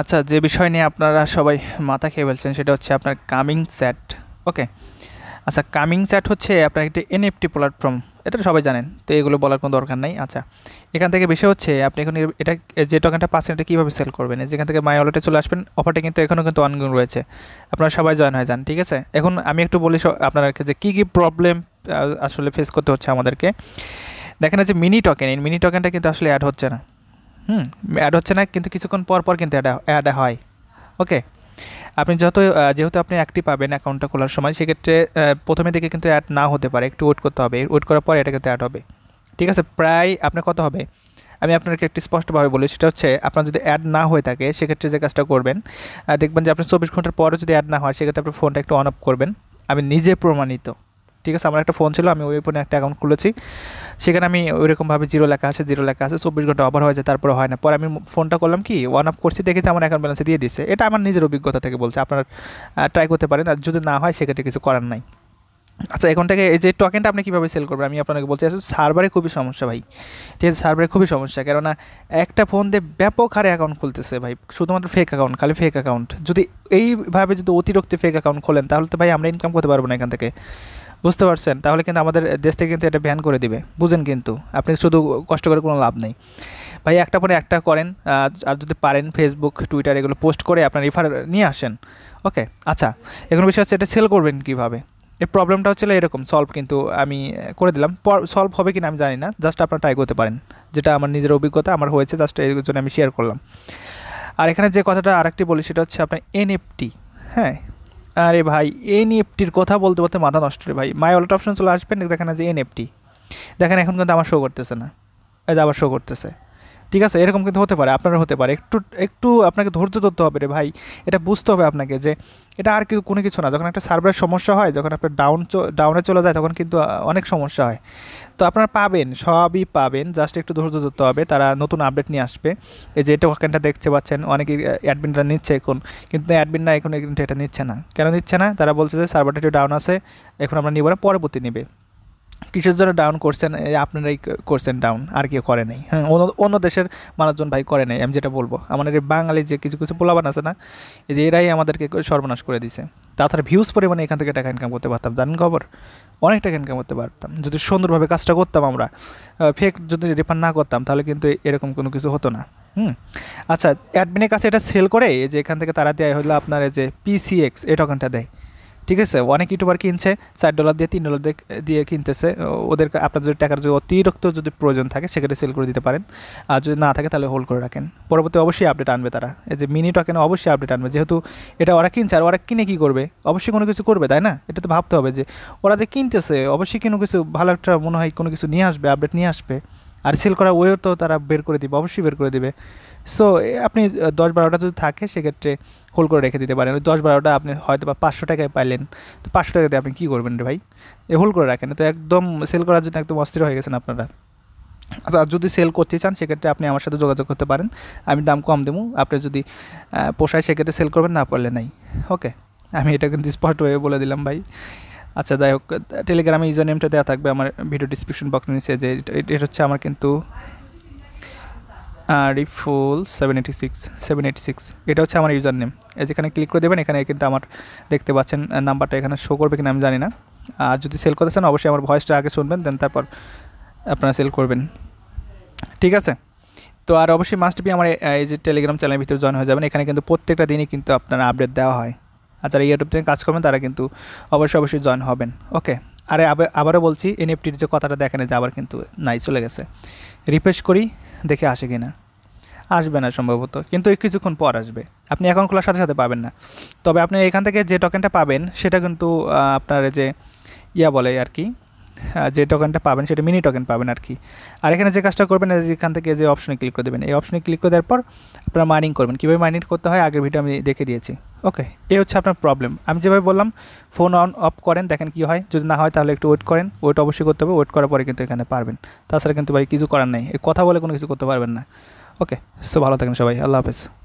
আচ্ছা যে বিষয় নিয়ে আপনারা সবাই মাথা খেয়ে ফেলছেন সেটা হচ্ছে আপনার কামিং স্যাট ওকে আচ্ছা কামিং স্যাট হচ্ছে আপনার একটি এনএফটি প্ল্যাটফর্ম এটা সবাই জানেন তো এগুলো বলার কোনো দরকার নাই আচ্ছা এখান থেকে বিষয় হচ্ছে আপনি এখন এটা যে টোকেনটা পাচ্ছেন এটা কীভাবে সেল করবেন যেখান থেকে মাই ওয়ালেটে চলে আসবেন অফারটা কিন্তু এখনও কিন্তু অনগুন রয়েছে আপনারা সবাই জয়েন হয়ে যান ঠিক আছে এখন আমি একটু বলি আপনাদেরকে যে কী কী প্রবলেম আসলে ফেস করতে হচ্ছে আমাদেরকে দেখেন যে মিনি টোকেন এই মিনি টোকেনটা কিন্তু আসলে অ্যাড হচ্ছে না হুম অ্যাড হচ্ছে না কিন্তু কিছুক্ষণ পর পর কিন্তু অ্যাড হয় ওকে আপনি যত যেহেতু আপনি অ্যাক্টিভ পাবেন অ্যাকাউন্টটা খোলার সময় সেক্ষেত্রে প্রথমে দিকে কিন্তু অ্যাড না হতে পারে একটু ওয়েট করতে হবে ওয়েট করার পর এটা কিন্তু অ্যাড হবে ঠিক আছে প্রায় আপনার কত হবে আমি আপনাকে একটি স্পষ্টভাবে বলি সেটা হচ্ছে আপনার যদি অ্যাড না হয়ে থাকে সেক্ষেত্রে যে কাজটা করবেন দেখবেন যে আপনার চব্বিশ ঘন্টার পরও যদি অ্যাড না হয় সেক্ষেত্রে আপনি ফোনটা একটু অন অফ করবেন আমি নিজে প্রমাণিত ঠিক আছে আমার একটা ফোন ছিল আমি ওই ফোনে একটা অ্যাকাউন্ট খুলেছি সেখানে আমি ওইরকমভাবে জিরো লেখা আছে জিরো লেখা আছে চব্বিশ ঘন্টা অভার হয়ে যায় তারপরে হয় না পরে আমি ফোনটা করলাম কি ওয়ান অফ করছি দেখেছি আমার অ্যাকাউন্ট ব্যালেন্সে দিয়ে দিচ্ছে এটা আমার নিজের অভিজ্ঞতা থেকে বলছে আপনার ট্রাই করতে পারেন আর যদি না হয় সেক্ষেত্রে কিছু করার নাই আচ্ছা এখন থেকে এই যে টোকেনটা আপনি কীভাবে সেল করবেন আমি আপনাকে বলছি আসলে সার্ভারে খুবই সমস্যা ভাই ঠিক আছে সার্ভারে খুবই সমস্যা কেননা একটা ফোন দিয়ে ব্যাপক হারে অ্যাকাউন্ট খুলতেছে ভাই শুধুমাত্র ফেক অ্যাকাউন্ট খালি ফেক অ্যাকাউন্ট যদি এইভাবে যদি অতিরিক্ত ফেক অ্যাকাউন্ট খোলেন তাহলে তো ভাই আমরা ইনকাম করতে পারবো না এখান থেকে বুঝতে পারছেন তাহলে কিন্তু আমাদের দেশ থেকে কিন্তু এটা ব্যান করে দিবে বুঝেন কিন্তু আপনি শুধু কষ্ট করে কোনো লাভ নেই ভাই একটা পরে একটা করেন আর যদি পারেন ফেসবুক টুইটার এগুলো পোস্ট করে আপনার রিফার নিয়ে আসেন ওকে আচ্ছা এখন বিষয় হচ্ছে এটা সেল করবেন কীভাবে এই প্রবলেমটা হচ্ছিলো এরকম সলভ কিন্তু আমি করে দিলাম সলভ হবে কি না আমি জানি না জাস্ট আপনার ট্রাই করতে পারেন যেটা আমার নিজের অভিজ্ঞতা আমার হয়েছে জাস্ট এই জন্য আমি শেয়ার করলাম আর এখানে যে কথাটা আরেকটি বলি সেটা হচ্ছে আপনার এনএফটি হ্যাঁ আরে ভাই এনএফটির কথা বলতে বলতে মাথা নষ্ট রে ভাই মাই অল্ট অপশন চলে আসবেন দেখেন যে এনএফটি দেখেন এখন কিন্তু আমার শো করতেছে না আবার শো করতেছে ঠিক আছে এরকম কিন্তু হতে পারে আপনারা হতে পারে একটু একটু আপনাকে ধৈর্য ধরতে হবে রে ভাই এটা বুঝতে হবে আপনাকে যে এটা আর কিন্তু কোনো কিছু না যখন একটা সার্ভারের সমস্যা হয় যখন আপনার ডাউন ডাউনে চলে যায় তখন কিন্তু অনেক সমস্যা হয় তো আপনারা পাবেন সবই পাবেন জাস্ট একটু ধৈর্য ধরতে হবে তারা নতুন আপডেট নিয়ে আসবে এই যে এটা ওখানটা দেখতে পাচ্ছেন অনেকে অ্যাডমিনটা নিচ্ছে এখন কিন্তু অ্যাডমিনরা এখন এটা নিচ্ছে না কেন নিচ্ছে না তারা বলছে যে সার্ভারটা একটু ডাউন আছে এখন আমরা নিব না পরবর্তী নেবে কিসের জন্য ডাউন করছেন আপনারাই করছেন ডাউন আর কেউ করে নাই হ্যাঁ অন্য দেশের মানুষজন ভাই করে নাই আমি যেটা বলবো আমাদের বাঙালি যে কিছু কিছু বলাবান আছে না এই যে এরাই আমাদেরকে সর্বনাশ করে দিছে তাছাড়া ভিউজ পরিমাণে এখান থেকে টাকা ইনকাম করতে পারতাম জানেন খবর অনেক টাকা ইনকাম করতে পারতাম যদি সুন্দরভাবে কাজটা করতাম আমরা ফেক যদি রিফান্ড না করতাম তাহলে কিন্তু এরকম কোনো কিছু হতো না হুম আচ্ছা অ্যাডমিনের কাছে এটা সেল করে যে এখান থেকে তারা দেয় হলো আপনার যে পিসিএক্স এটা টোকেনটা দেয় ঠিক আছে অনেক ইউটিউবার কিনছে চার ডলার দিয়ে তিন ডলার দিয়ে কিনতেছে ওদের আপনার যদি টাকার যদি অতিরিক্ত যদি প্রয়োজন থাকে সেক্ষেত্রে সেল করে দিতে পারেন আর যদি না থাকে তাহলে হোল্ড করে রাখেন পরবর্তী অবশ্যই আপডেট আনবে তারা এই যে মিনি টকেন অবশ্যই আপডেট আনবে যেহেতু এটা ওরা কিনছে আর ওরা কিনে কী করবে অবশ্যই কোনো কিছু করবে তাই না এটা তো ভাবতে হবে যে ওরা যে কিনতেছে অবশ্যই কোনো কিছু ভালো একটা মনে হয় কোনো কিছু নিয়ে আসবে আপডেট নিয়ে আসবে আর সেল করা ওয়েও তো তারা বের করে দিবে অবশ্যই বের করে দেবে সো আপনি দশ বারোটা যদি থাকে সেক্ষেত্রে হোল্ড করে রেখে দিতে পারেন দশ বারোটা আপনি হয়তো বা পাঁচশো টাকায় পাইলেন তো পাঁচশো টাকাতে আপনি কী করবেন রে ভাই এ হোল্ড করে রাখেন তো একদম সেল করার জন্য একদম অস্থির হয়ে গেছেন আপনারা আচ্ছা যদি সেল করতে চান সেক্ষেত্রে আপনি আমার সাথে যোগাযোগ করতে পারেন আমি দাম কম দেবো আপনি যদি পোষায় সেক্ষেত্রে সেল করবেন না পারলে নাই ওকে আমি এটা কিন্তু স্পট ওয়ে বলে দিলাম ভাই আচ্ছা যাই হোক টেলিগ্রামে ইউজার নেমটা দেওয়া থাকবে আমার ভিডিও ডিসক্রিপশন বক্স নিচে যে এটা হচ্ছে আমার কিন্তু রিফুল seven eighty six seven eighty six এটা হচ্ছে আমার ইউজার নেম যেখানে ক্লিক করে দেবেন এখানে কিন্তু আমার দেখতে পাচ্ছেন নাম্বারটা এখানে শো করবে কিনা আমি জানি না আর যদি সেল করতে চান অবশ্যই আমার ভয়েসটা আগে শুনবেন দেন তারপর আপনারা সেল করবেন ঠিক আছে তো আর অবশ্যই মাস্ট বি আমার এই যে টেলিগ্রাম চ্যানেলের ভিতরে জয়েন হয়ে যাবেন এখানে কিন্তু প্রত্যেকটা দিনই কিন্তু আপনার আপডেট দেওয়া হয় আর যারা ইউটিউব থেকে কাজ করবেন তারা কিন্তু অবশ্যই অবশ্যই জয়েন হবেন ওকে আরে আবারও বলছি এনএফটির যে কথাটা দেখেন যে আবার কিন্তু নাই চলে গেছে রিফ্রেশ করি দেখে আসে কি না আসবে না সম্ভবত কিন্তু কিছুক্ষণ পর আসবে আপনি অ্যাকাউন্ট খোলার সাথে সাথে পাবেন না তবে আপনি এখান থেকে যে টোকেনটা পাবেন সেটা কিন্তু আপনার যে ইয়া বলে আর কি যে টোকেনটা পাবেন সেটা মিনি টোকেন পাবেন আর কি আর এখানে যে কাজটা করবেন এখান থেকে যে অপশনে ক্লিক করে দেবেন এই অপশনে ক্লিক করে দেওয়ার পর আপনারা মাইনিং করবেন কীভাবে মাইনিং করতে হয় আগের ভিডিও আমি দেখে দিয়েছি ওকে এ হচ্ছে আপনার প্রবলেম আমি যেভাবে বললাম ফোন অন অফ করেন দেখেন কি হয় যদি না হয় তাহলে একটু ওয়েট করেন ওয়েট অবশ্যই করতে হবে ওয়েট করার পরে কিন্তু এখানে পারবেন তাছাড়া কিন্তু ভাই কিছু করার নেই কথা বলে কোনো কিছু করতে পারবেন না ওকে সো ভালো থাকেন সবাই আল্লাহ হাফেজ